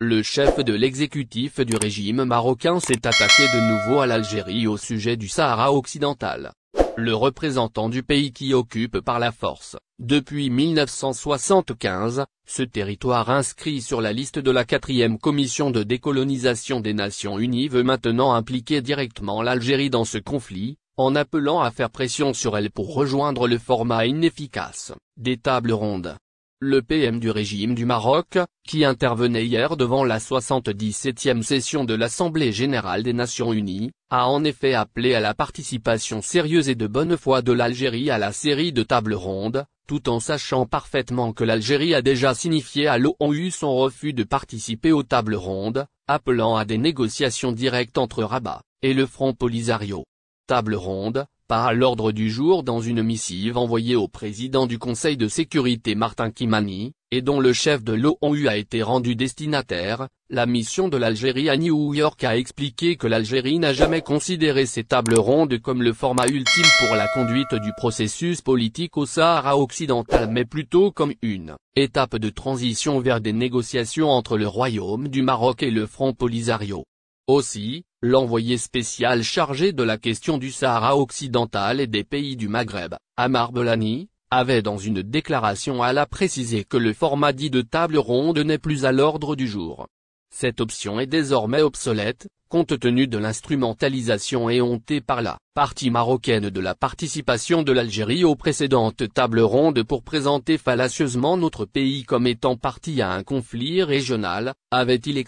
Le chef de l'exécutif du régime marocain s'est attaqué de nouveau à l'Algérie au sujet du Sahara occidental. Le représentant du pays qui occupe par la force, depuis 1975, ce territoire inscrit sur la liste de la quatrième commission de décolonisation des Nations Unies veut maintenant impliquer directement l'Algérie dans ce conflit, en appelant à faire pression sur elle pour rejoindre le format inefficace, des tables rondes, le PM du régime du Maroc, qui intervenait hier devant la 77e session de l'Assemblée générale des Nations unies, a en effet appelé à la participation sérieuse et de bonne foi de l'Algérie à la série de tables rondes, tout en sachant parfaitement que l'Algérie a déjà signifié à l'ONU son refus de participer aux tables rondes, appelant à des négociations directes entre Rabat et le Front Polisario. Table ronde, par l'ordre du jour dans une missive envoyée au président du Conseil de sécurité Martin Kimani, et dont le chef de l'ONU a été rendu destinataire, la mission de l'Algérie à New York a expliqué que l'Algérie n'a jamais considéré ces tables rondes comme le format ultime pour la conduite du processus politique au Sahara occidental mais plutôt comme une étape de transition vers des négociations entre le Royaume du Maroc et le Front Polisario. Aussi, L'envoyé spécial chargé de la question du Sahara occidental et des pays du Maghreb, Amar Belani, avait dans une déclaration à la précisé que le format dit de table ronde n'est plus à l'ordre du jour. Cette option est désormais obsolète, compte tenu de l'instrumentalisation éhontée par la partie marocaine de la participation de l'Algérie aux précédentes tables rondes pour présenter fallacieusement notre pays comme étant parti à un conflit régional, avait-il